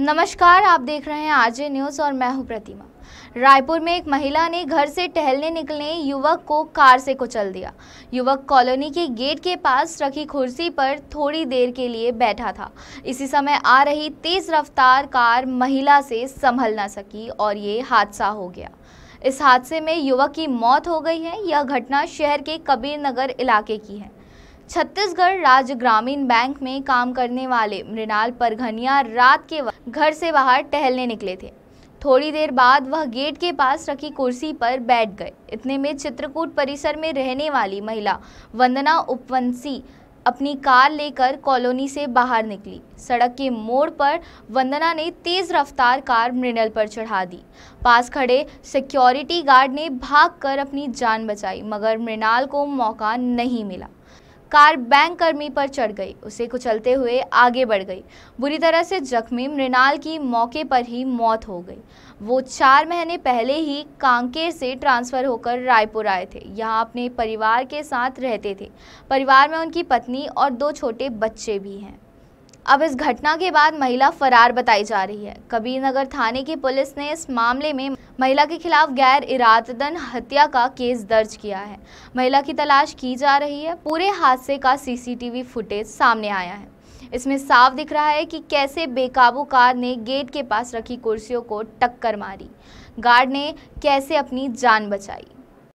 नमस्कार आप देख रहे हैं आरजे न्यूज़ और मैं हूं प्रतिमा रायपुर में एक महिला ने घर से टहलने निकले युवक को कार से कुचल दिया युवक कॉलोनी के गेट के पास रखी कुर्सी पर थोड़ी देर के लिए बैठा था इसी समय आ रही तेज रफ्तार कार महिला से संभल ना सकी और ये हादसा हो गया इस हादसे में युवक की मौत हो गई है यह घटना शहर के कबीर नगर इलाके की है छत्तीसगढ़ राज्य ग्रामीण बैंक में काम करने वाले मृणाल परघनिया रात के घर से बाहर टहलने निकले थे थोड़ी देर बाद वह गेट के पास रखी कुर्सी पर बैठ गए इतने में चित्रकूट परिसर में रहने वाली महिला वंदना उपवंशी अपनी कार लेकर कॉलोनी से बाहर निकली सड़क के मोड़ पर वंदना ने तेज रफ्तार कार मृणल पर चढ़ा दी पास खड़े सिक्योरिटी गार्ड ने भागकर अपनी जान बचाई मगर मृणाल को मौका नहीं मिला कार बैंक कर्मी पर चढ़ गई उसे कुचलते हुए आगे बढ़ गई बुरी तरह से जख्मी मृणाल की मौके पर ही मौत हो गई वो चार महीने पहले ही कांकेर से ट्रांसफ़र होकर रायपुर आए थे यहाँ अपने परिवार के साथ रहते थे परिवार में उनकी पत्नी और दो छोटे बच्चे भी हैं अब इस घटना के बाद महिला फरार बताई जा रही है कबीरनगर थाने की पुलिस ने इस मामले में महिला के खिलाफ गैर इरादतन हत्या का केस दर्ज किया है महिला की तलाश की जा रही है पूरे हादसे का सीसीटीवी फुटेज सामने आया है इसमें साफ दिख रहा है कि कैसे बेकाबू कार ने गेट के पास रखी कुर्सियों को टक्कर मारी गार्ड ने कैसे अपनी जान बचाई